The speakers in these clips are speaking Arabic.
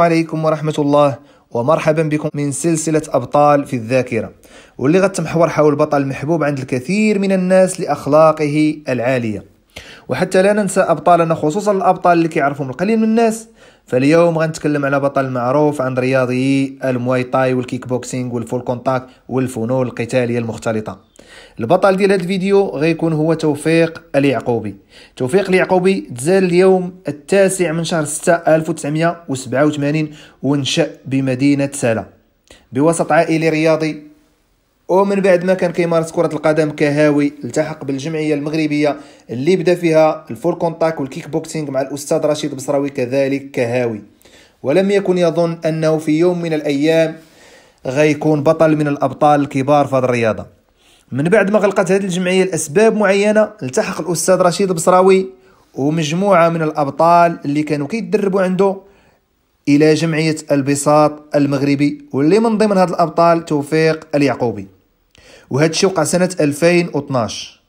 السلام عليكم ورحمة الله ومرحبا بكم من سلسلة أبطال في الذاكرة واللي غتمحور حول بطل محبوب عند الكثير من الناس لأخلاقه العالية وحتى لا ننسى أبطالنا خصوصا الأبطال اللي كيعرفهم القليل من الناس فاليوم غنتكلم على بطل معروف عن رياضي المواي تاي والكيك بوكسينغ والفول كونتاك والفنون القتالية المختلطة البطل ديال هذا الفيديو غيكون هو توفيق اليعقوبي توفيق اليعقوبي تزال اليوم التاسع من شهر 6 1987 ونشأ بمدينة سالا بوسط عائلي رياضي ومن بعد ما كان كيمارس كرة القدم كهاوي التحق بالجمعية المغربية اللي بدا فيها الفول كونتاك والكيك بوكسينغ مع الأستاذ رشيد بصراوي كذلك كهاوي ولم يكن يظن أنه في يوم من الأيام غيكون بطل من الأبطال الكبار في هذه الرياضة من بعد ما غلقت هذه الجمعية لأسباب معينة التحق الأستاذ رشيد بصراوي ومجموعة من الأبطال اللي كانوا كيتدربوا عنده الى جمعيه البساط المغربي واللي من ضمن هاد الابطال توفيق اليعقوبي وهذا الشيء وقع سنه 2012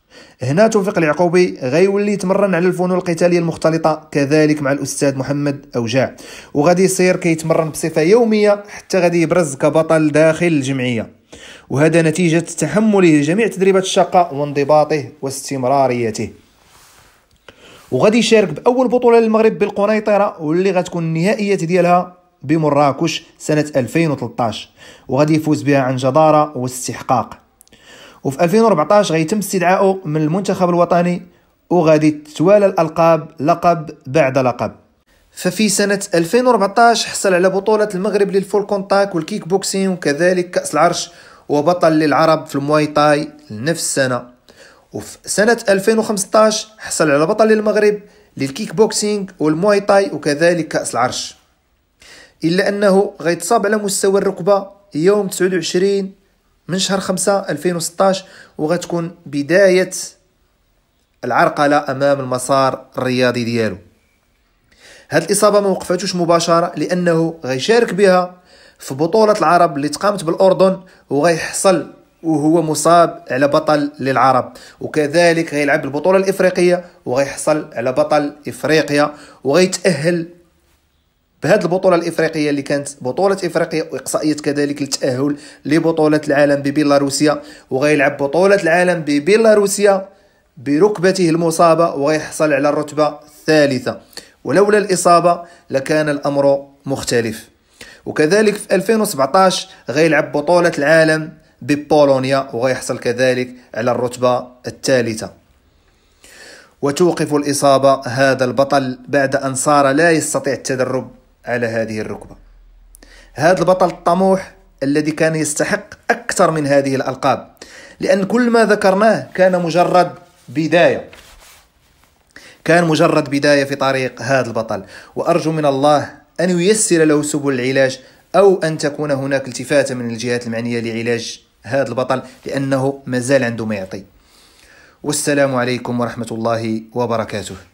هنا توفيق اليعقوبي غيولي يتمرن على الفنون القتاليه المختلطه كذلك مع الاستاذ محمد اوجاع وغادي يصير كيتمرن بصفه يوميه حتى غادي يبرز كبطل داخل الجمعيه وهذا نتيجه تحمله جميع تدريبات الشقه وانضباطه واستمراريته وغادي يشارك باول بطوله للمغرب بالقنيطره واللي غتكون النهائيات ديالها بمراكش سنه 2013 وغادي يفوز بها عن جداره واستحقاق وفي 2014 غيتم استدعائه من المنتخب الوطني وغادي تتوالى الالقاب لقب بعد لقب ففي سنة 2014 حصل على بطولة المغرب للفول كونتاك والكيك بوكسين وكذلك كأس العرش وبطل للعرب في المواي تاي لنفس السنة وفي سنة 2015 حصل على بطل المغرب للكيك بوكسينغ والمواي تاي وكذلك كأس العرش إلا أنه غيتصاب على مستوى الركبة يوم 29 من شهر 5 2016 وغتكون بداية العرقلة أمام المسار الرياضي ديالو هاد الإصابة ما وقفتوش مباشرة لأنه غيشارك بها في بطولة العرب اللي تقامت بالأردن وغيحصل وهو مصاب على بطل للعرب وكذلك غيلعب البطوله الافريقيه وغيحصل على بطل افريقيا وغيتاهل بهذه البطوله الافريقيه اللي كانت بطوله افريقيا واقصائيه كذلك للتاهل لبطوله العالم ببيلاروسيا وغيلعب بطوله العالم ببيلاروسيا بركبته المصابه وغيحصل على الرتبه الثالثه ولولا الاصابه لكان الامر مختلف وكذلك في 2017 غيلعب بطوله العالم ببولونيا وغيحصل كذلك على الرتبة الثالثة وتوقف الإصابة هذا البطل بعد أن صار لا يستطيع التدرب على هذه الركبة هذا البطل الطموح الذي كان يستحق أكثر من هذه الألقاب لأن كل ما ذكرناه كان مجرد بداية كان مجرد بداية في طريق هذا البطل وأرجو من الله أن ييسر له سبل العلاج أو أن تكون هناك التفاتة من الجهات المعنية لعلاج هذا البطل لأنه مازال عنده ما يعطي والسلام عليكم ورحمة الله وبركاته